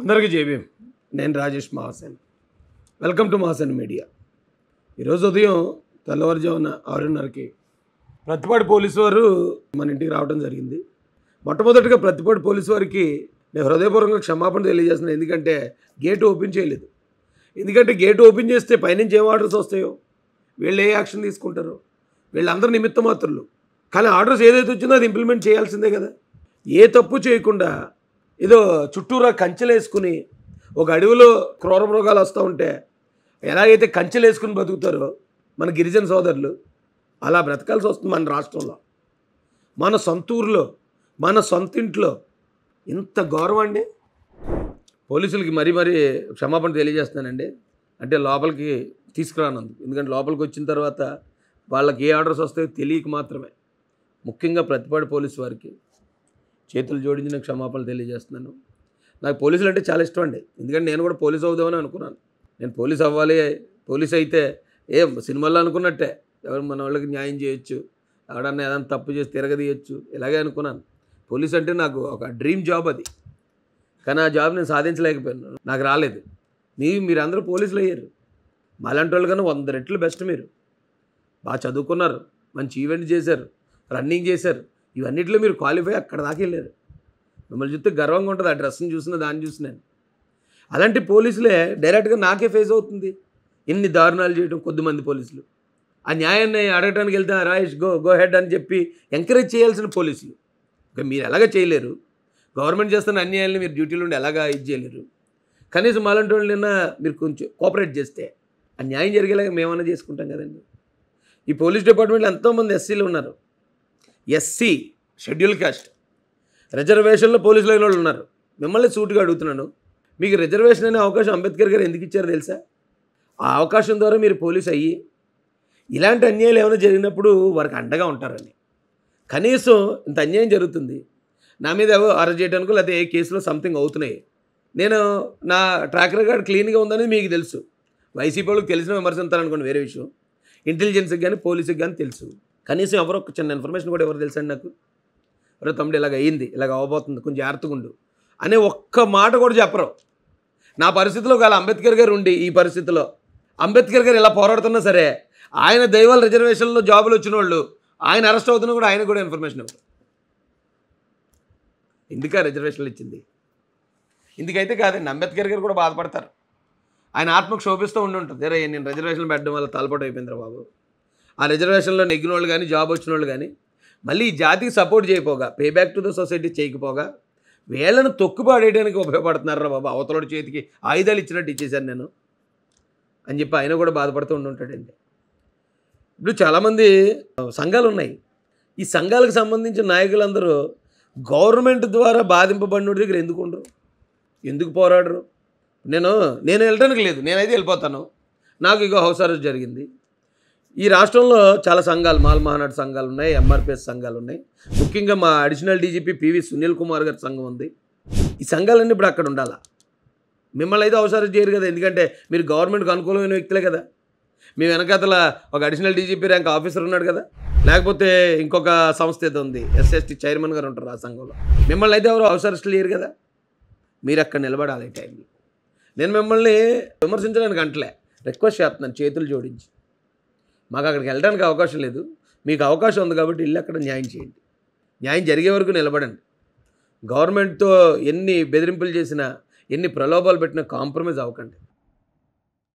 అందరికీ జేబీఎం నేను Rajesh Mahasen welcome to Mahasen media ఈరోజు ఉదయం తెల్లవారుజామున ఆరున్నరకి ప్రతిపాటి పోలీసు వారు మన ఇంటికి రావడం జరిగింది మొట్టమొదటిగా ప్రతిపాటి పోలీసు వారికి నేను హృదయపూర్వకంగా క్షమాపణ తెలియజేస్తున్నాను ఎందుకంటే గేటు ఓపెన్ చేయలేదు ఎందుకంటే గేటు ఓపెన్ చేస్తే పైనుంచి ఏం ఆర్డర్స్ వస్తాయో వీళ్ళు ఏ యాక్షన్ తీసుకుంటారో వీళ్ళందరూ నిమిత్త మాత్రులు కానీ ఆర్డర్స్ ఏదైతే వచ్చిందో అది ఇంప్లిమెంట్ చేయాల్సిందే కదా ఏ తప్పు చేయకుండా ఏదో చుట్టూరా కంచెలేసుకుని ఒక అడవిలో క్రూర మృగాలు వస్తూ ఉంటే ఎలాగైతే కంచెలేసుకుని బతుకుతారో మన గిరిజన సోదరులు అలా బ్రతకాల్సి వస్తుంది మన రాష్ట్రంలో మన సొంత ఊర్లో మన సొంత ఇంట్లో ఇంత గౌరవం అండి పోలీసులకి మరీ మరీ క్షమాపణ తెలియజేస్తున్నానండి అంటే లోపలికి తీసుకురానందు ఎందుకంటే లోపలికి వచ్చిన తర్వాత వాళ్ళకి ఏ ఆర్డర్స్ వస్తాయో తెలియక మాత్రమే ముఖ్యంగా ప్రతిపాడు పోలీసు వారికి చేతులు జోడించి నాకు క్షమాపణలు తెలియజేస్తున్నాను నాకు పోలీసులు అంటే చాలా ఇష్టం అండి ఎందుకంటే నేను కూడా పోలీస్ అవుదామని అనుకున్నాను నేను పోలీస్ అవ్వాలి పోలీస్ అయితే ఏ సినిమాల్లో అనుకున్నట్టే ఎవరు మన వాళ్ళకి న్యాయం చేయొచ్చు ఎవడన్నా ఏదైనా తప్పు చేసి తిరగదీయచ్చు ఇలాగే అనుకున్నాను పోలీస్ అంటే నాకు ఒక డ్రీమ్ జాబ్ అది కానీ ఆ జాబ్ నేను సాధించలేకపోయాను నాకు రాలేదు మీ మీరందరూ పోలీసులు అయ్యారు మాలాంటి వాళ్ళు కన్నా వంద రెట్లు బెస్ట్ మీరు బాగా చదువుకున్నారు మంచి ఈవెంట్ చేశారు రన్నింగ్ చేశారు ఇవన్నిటిలో మీరు క్వాలిఫై అక్కడ దాకా వెళ్ళారు మిమ్మల్ని చూస్తే గర్వంగా ఉంటుంది ఆ డ్రెస్ని చూసిన దాన్ని చూసినాను అలాంటి పోలీసులే డైరెక్ట్గా నాకే ఫేస్ అవుతుంది ఎన్ని దారుణాలు చేయడం కొద్దిమంది పోలీసులు ఆ న్యాయాన్ని అడగటానికి వెళ్తే రాయేష్ గో గో హెడ్ అని చెప్పి ఎంకరేజ్ చేయాల్సిన పోలీసులు ఇంకా మీరు ఎలాగ చేయలేరు గవర్నమెంట్ చేస్తున్న అన్యాయాలను మీరు డ్యూటీలో ఉండి ఎలాగా ఇది చేయలేరు కనీసం అలాంటి వాళ్ళైనా మీరు కొంచెం కోఆపరేట్ చేస్తే ఆ న్యాయం జరిగేలాగా మేమన్నా చేసుకుంటాం కదండి ఈ పోలీస్ డిపార్ట్మెంట్లో ఎంతోమంది ఎస్సీలు ఉన్నారు ఎస్సీ షెడ్యూల్ కాస్ట్ రిజర్వేషన్లో పోలీసులు అయిన వాళ్ళు ఉన్నారు మిమ్మల్ని సూటుగా అడుగుతున్నాను మీకు రిజర్వేషన్ అనే అవకాశం అంబేద్కర్ గారు ఎందుకు ఇచ్చారో తెలుసా ఆ అవకాశం ద్వారా మీరు పోలీస్ అయ్యి ఇలాంటి అన్యాయాలు ఏమైనా జరిగినప్పుడు వారికి అండగా ఉంటారని కనీసం ఇంత అన్యాయం జరుగుతుంది నా మీద ఏవో అరెస్ట్ చేయడానికి లేకపోతే ఏ కేసులో సంథింగ్ అవుతున్నాయి నేను నా ట్రాక్ రికార్డ్ క్లీన్గా ఉందనేది మీకు తెలుసు వైసీపీ వాళ్ళకి తెలిసిన విమర్శించాలనుకోండి వేరే విషయం ఇంటెలిజెన్స్కి కానీ పోలీసుకి కానీ తెలుసు కనీసం ఎవరో చిన్న ఇన్ఫర్మేషన్ కూడా ఎవరు తెలుసండి నాకు ఎవరో తమ్ముడు ఇలాగ అయ్యింది ఇలాగ అవ్వబోతుంది కొంచెం జాగ్రత్తగా ఉండు అనే ఒక్క మాట కూడా చెప్పరు నా పరిస్థితిలో ఒకవేళ అంబేద్కర్ గారు ఉండి ఈ పరిస్థితిలో అంబేద్కర్ గారు ఇలా పోరాడుతున్నా సరే ఆయన దైవాల రిజర్వేషన్లో జాబులు వచ్చిన వాళ్ళు ఆయన అరెస్ట్ అవుతున్నా కూడా ఆయన కూడా ఇన్ఫర్మేషన్ ఇవ్వరు ఎందుక రిజర్వేషన్లు ఇచ్చింది ఇందుకైతే కాదండి అంబేద్కర్ గారు కూడా బాధపడతారు ఆయన ఆత్మకు శోభిస్తూ ఉండి ఉంటుంది నేను రిజర్వేషన్లు పెట్టడం వల్ల తలపాటు అయిపోయింది బాబు ఆ రిజర్వేషన్లో నెగ్గిన వాళ్ళు కానీ జాబ్ వచ్చిన వాళ్ళు కానీ మళ్ళీ ఈ జాతికి సపోర్ట్ చేయకపోగా pay back to the society చేయకపోగా వీళ్ళను తొక్కుపాడేయడానికి ఉపయోగపడుతున్నారా బాబా అవతలడి చేతికి ఆయుధాలు ఇచ్చినట్టు ఇచ్చేశాను నేను అని చెప్పి ఆయన కూడా బాధపడుతూ ఉండుంటాడండి ఇప్పుడు చాలామంది సంఘాలు ఉన్నాయి ఈ సంఘాలకు సంబంధించిన నాయకులందరూ గవర్నమెంట్ ద్వారా బాధింపబడినోడి దగ్గర ఎందుకు ఉండరు ఎందుకు పోరాడరు నేను నేను వెళ్ళడానికి లేదు నేనైతే వెళ్ళిపోతాను నాకు ఇగో హౌస్ అరెస్ట్ జరిగింది ఈ రాష్ట్రంలో చాలా సంఘాలు మాల్ మహానాడు సంఘాలు ఉన్నాయి ఎంఆర్పిఎస్ సంఘాలు ఉన్నాయి ముఖ్యంగా మా additional DGP PV Sunil Kumar గారి సంఘం ఉంది ఈ సంఘాలన్నీ ఇప్పుడు అక్కడ ఉండాలా మిమ్మల్ని అయితే అవసరం చేయరు కదా ఎందుకంటే మీరు గవర్నమెంట్కి అనుకూలమైన వ్యక్తులే కదా మీ వెనకాతల ఒక అడిషనల్ డీజీపీ ర్యాంక్ ఆఫీసర్ ఉన్నాడు కదా లేకపోతే ఇంకొక సంస్థ ఏదో ఉంది ఎస్ఎస్టీ చైర్మన్ గారు ఉంటారు ఆ సంఘంలో మిమ్మల్ని అయితే ఎవరు అవసరం లేరు కదా మీరు అక్కడ నిలబడాలి టైంలో నేను మిమ్మల్ని విమర్శించడానికి అంటలే రిక్వెస్ట్ చేస్తున్నాను చేతులు జోడించి మాకు అక్కడికి వెళ్ళడానికి అవకాశం లేదు మీకు అవకాశం ఉంది కాబట్టి ఇల్లు అక్కడ న్యాయం చేయండి న్యాయం జరిగే వరకు నిలబడండి గవర్నమెంట్తో ఎన్ని బెదిరింపులు చేసినా ఎన్ని ప్రలోభాలు పెట్టినా కాంప్రమైజ్ అవ్వకండి